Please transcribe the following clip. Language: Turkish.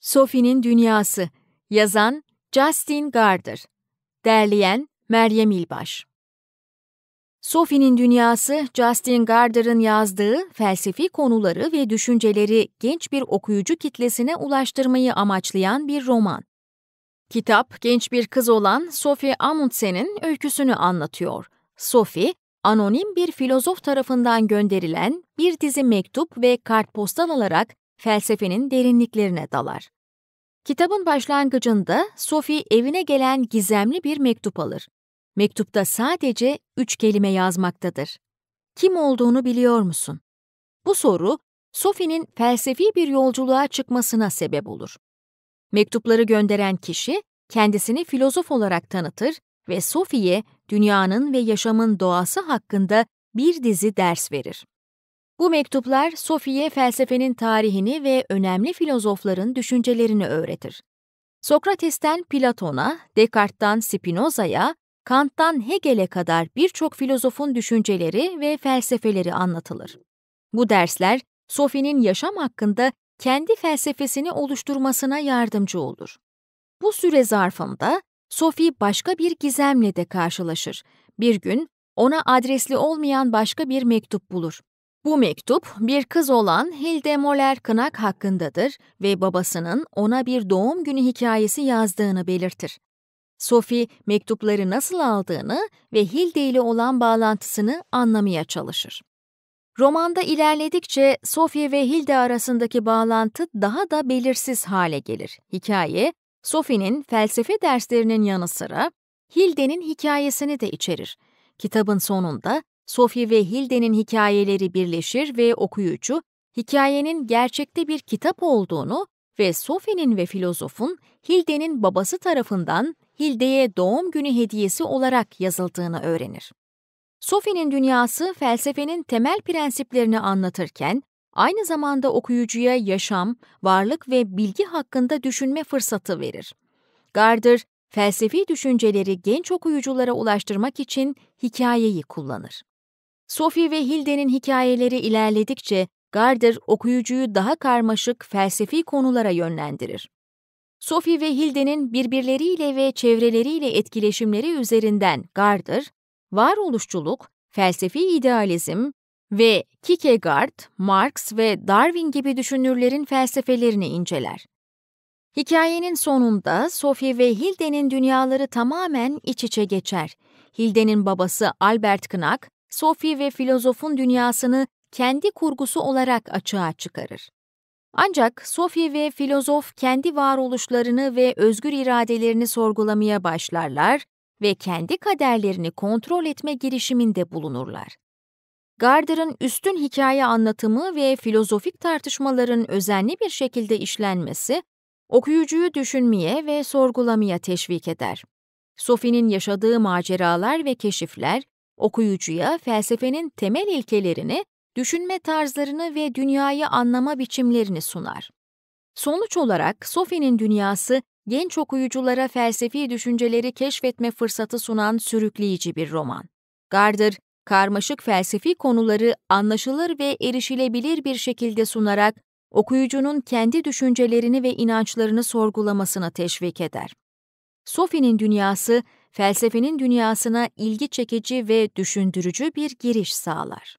Sophie'nin Dünyası Yazan Justin Gardner Derleyen Meryem İlbaş Sophie'nin Dünyası, Justin Gardner'ın yazdığı felsefi konuları ve düşünceleri genç bir okuyucu kitlesine ulaştırmayı amaçlayan bir roman. Kitap, genç bir kız olan Sophie Amundsen'in öyküsünü anlatıyor. Sophie, anonim bir filozof tarafından gönderilen bir dizi mektup ve kartpostal alarak felsefenin derinliklerine dalar. Kitabın başlangıcında Sophie evine gelen gizemli bir mektup alır. Mektupta sadece üç kelime yazmaktadır. Kim olduğunu biliyor musun? Bu soru Sophie'nin felsefi bir yolculuğa çıkmasına sebep olur. Mektupları gönderen kişi kendisini filozof olarak tanıtır ve Sophie'ye dünyanın ve yaşamın doğası hakkında bir dizi ders verir. Bu mektuplar Sophie'ye felsefenin tarihini ve önemli filozofların düşüncelerini öğretir. Sokrates'ten Platon'a, Descartes'tan Spinoza'ya, Kant'tan Hegel'e kadar birçok filozofun düşünceleri ve felsefeleri anlatılır. Bu dersler Sophie'nin yaşam hakkında kendi felsefesini oluşturmasına yardımcı olur. Bu süre zarfında Sophie başka bir gizemle de karşılaşır. Bir gün ona adresli olmayan başka bir mektup bulur bu mektup bir kız olan Hilde Moller Kınak hakkındadır ve babasının ona bir doğum günü hikayesi yazdığını belirtir. Sophie mektupları nasıl aldığını ve Hilde ile olan bağlantısını anlamaya çalışır. Romanda ilerledikçe Sophie ve Hilde arasındaki bağlantı daha da belirsiz hale gelir. Hikaye, Sophie'nin felsefe derslerinin yanı sıra Hilde'nin hikayesini de içerir. Kitabın sonunda Sophie ve Hilde'nin hikayeleri birleşir ve okuyucu, hikayenin gerçekte bir kitap olduğunu ve Sophie'nin ve filozofun Hilde'nin babası tarafından Hilde'ye doğum günü hediyesi olarak yazıldığını öğrenir. Sophie'nin dünyası felsefenin temel prensiplerini anlatırken, aynı zamanda okuyucuya yaşam, varlık ve bilgi hakkında düşünme fırsatı verir. Gardner, felsefi düşünceleri genç okuyuculara ulaştırmak için hikayeyi kullanır. Sophie ve Hilde'nin hikayeleri ilerledikçe Gardner okuyucuyu daha karmaşık felsefi konulara yönlendirir. Sophie ve Hilde'nin birbirleriyle ve çevreleriyle etkileşimleri üzerinden Gardner, varoluşçuluk, felsefi idealizm ve Kierkegaard, Marx ve Darwin gibi düşünürlerin felsefelerini inceler. Hikayenin sonunda Sophie ve Hilde'nin dünyaları tamamen iç içe geçer. Hilde'nin babası Albert Knack, Sofi ve filozofun dünyasını kendi kurgusu olarak açığa çıkarır. Ancak Sofi ve filozof kendi varoluşlarını ve özgür iradelerini sorgulamaya başlarlar ve kendi kaderlerini kontrol etme girişiminde bulunurlar. Gardner'ın üstün hikaye anlatımı ve filozofik tartışmaların özenli bir şekilde işlenmesi, okuyucuyu düşünmeye ve sorgulamaya teşvik eder. Sofi'nin yaşadığı maceralar ve keşifler, okuyucuya felsefenin temel ilkelerini, düşünme tarzlarını ve dünyayı anlama biçimlerini sunar. Sonuç olarak Sophie'nin dünyası genç okuyuculara felsefi düşünceleri keşfetme fırsatı sunan sürükleyici bir roman. Gardner, karmaşık felsefi konuları anlaşılır ve erişilebilir bir şekilde sunarak okuyucunun kendi düşüncelerini ve inançlarını sorgulamasına teşvik eder. Sophie'nin dünyası felsefenin dünyasına ilgi çekici ve düşündürücü bir giriş sağlar.